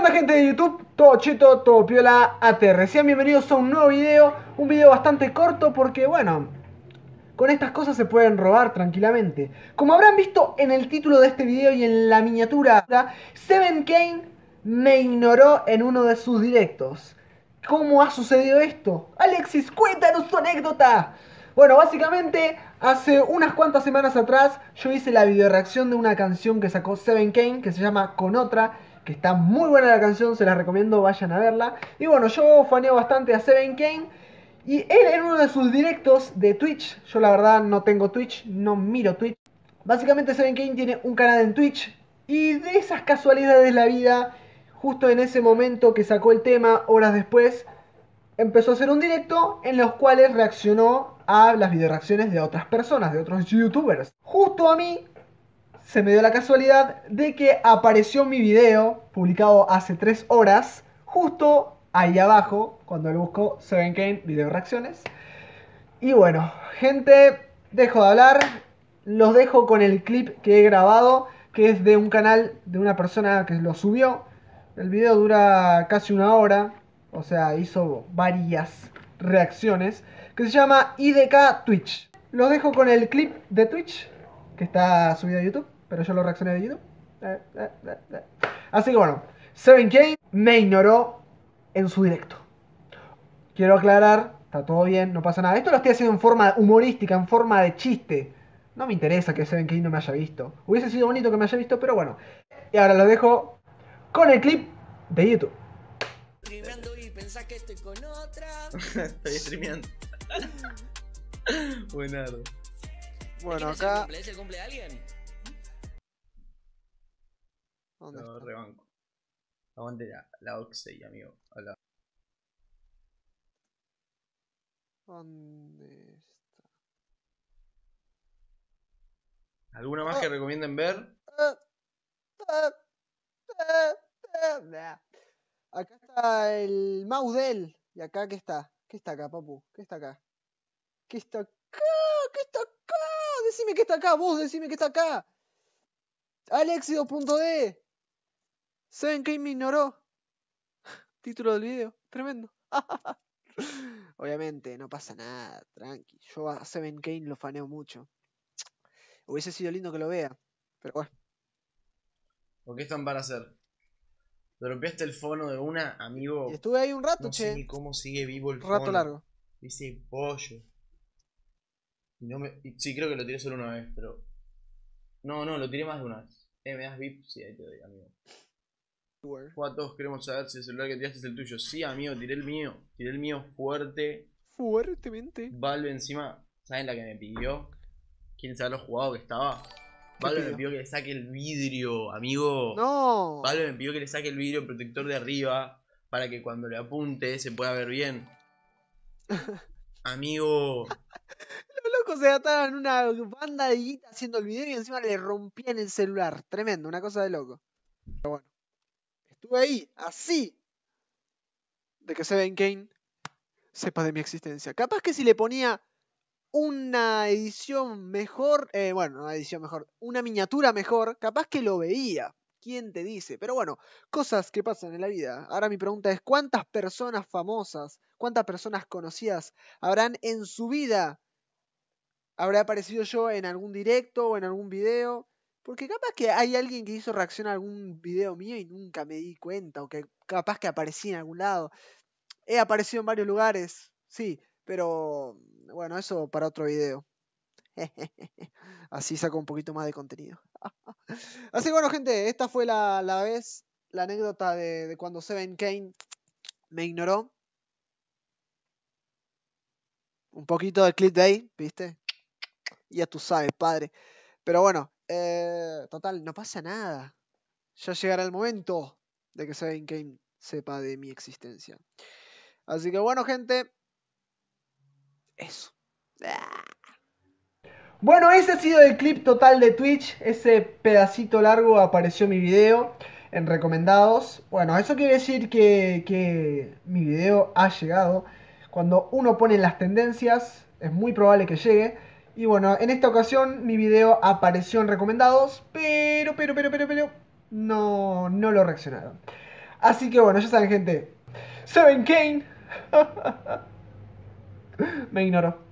onda gente de YouTube? Todo cheto, todo piola AT. Recién bienvenidos a un nuevo video, un video bastante corto porque bueno, con estas cosas se pueden robar tranquilamente. Como habrán visto en el título de este video y en la miniatura, Seven Kane me ignoró en uno de sus directos. ¿Cómo ha sucedido esto? Alexis, cuéntanos tu anécdota. Bueno, básicamente hace unas cuantas semanas atrás yo hice la videoreacción de una canción que sacó Seven Kane que se llama Con Otra que está muy buena la canción, se la recomiendo, vayan a verla. Y bueno, yo faneo bastante a Seven Kane. Y él en uno de sus directos de Twitch, yo la verdad no tengo Twitch, no miro Twitch. Básicamente Seven Kane tiene un canal en Twitch y de esas casualidades de la vida, justo en ese momento que sacó el tema, horas después, empezó a hacer un directo en los cuales reaccionó a las videoreacciones de otras personas, de otros youtubers. Justo a mí se me dio la casualidad de que apareció mi video publicado hace 3 horas, justo ahí abajo, cuando lo busco Seven Kane Video Reacciones. Y bueno, gente, dejo de hablar, los dejo con el clip que he grabado, que es de un canal de una persona que lo subió. El video dura casi una hora, o sea, hizo varias reacciones, que se llama IDK Twitch. Los dejo con el clip de Twitch, que está subido a YouTube pero yo lo reaccioné de YouTube. Así que bueno, Seven Kane me ignoró en su directo. Quiero aclarar, está todo bien, no pasa nada. Esto lo estoy haciendo en forma humorística, en forma de chiste. No me interesa que Seven Kane no me haya visto. Hubiese sido bonito que me haya visto, pero bueno. Y ahora lo dejo con el clip de YouTube. y pensás que estoy con otra. estoy streameando. Bueno, acá. ¿Dónde Lo está? rebanco. Aguante la, la Oxey, amigo. hola ¿Dónde está? ¿Alguna más ah. que recomienden ver? Ah. Ah. Acá está el Maudel. ¿Y acá qué está? ¿Qué está acá, papu? ¿Qué está acá? ¿Qué está acá? ¿Qué está acá? Decime que está acá, vos, decime que está acá. Alexido.d. Seven que me ignoró? Título del video, tremendo. Obviamente, no pasa nada, tranqui. Yo a Seven Kane lo faneo mucho. Hubiese sido lindo que lo vea, pero bueno. ¿O qué están para hacer? Dropeaste el fono de una, amigo. estuve ahí un rato, no che. Sé cómo sigue vivo el un Rato largo. Dice pollo. Y no Sí, creo que lo tiré solo una vez, pero. No, no, lo tiré más de una vez. Eh, me das VIP, sí, ahí te doy, amigo todos queremos saber si el celular que tiraste es el tuyo. Sí, amigo, tiré el mío. Tiré el mío fuerte. Fuertemente. Valve encima. ¿Saben la que me pidió? ¿Quién sabe lo jugado que estaba? Valve me pidió que le saque el vidrio, amigo. No. Valve me pidió que le saque el vidrio protector de arriba para que cuando le apunte se pueda ver bien. amigo. Los locos se ataron una banda de guita haciendo el video y encima le rompían el celular. Tremendo, una cosa de loco. bueno. Estuve ahí, así, de que Seven Kane sepa de mi existencia. Capaz que si le ponía una edición mejor, eh, bueno, una edición mejor, una miniatura mejor, capaz que lo veía. ¿Quién te dice? Pero bueno, cosas que pasan en la vida. Ahora mi pregunta es, ¿cuántas personas famosas, cuántas personas conocidas habrán en su vida? ¿Habrá aparecido yo en algún directo o en algún video? Porque capaz que hay alguien que hizo reacción a algún video mío y nunca me di cuenta, o que capaz que aparecí en algún lado. He aparecido en varios lugares, sí, pero bueno, eso para otro video. Así saco un poquito más de contenido. Así que bueno, gente, esta fue la, la vez, la anécdota de, cuando Seven Kane me ignoró. Un poquito de day, ¿viste? Ya tú sabes, padre. Pero bueno, eh, total, no pasa nada. Ya llegará el momento de que Seven Kane sepa de mi existencia. Así que bueno, gente. Eso. Bueno, ese ha sido el clip total de Twitch. Ese pedacito largo apareció mi video en recomendados. Bueno, eso quiere decir que, que mi video ha llegado. Cuando uno pone las tendencias, es muy probable que llegue. Y bueno, en esta ocasión mi video apareció en recomendados, pero, pero, pero, pero, pero, no, no lo reaccionaron. Así que bueno, ya saben, gente. Seven Kane. Me ignoró.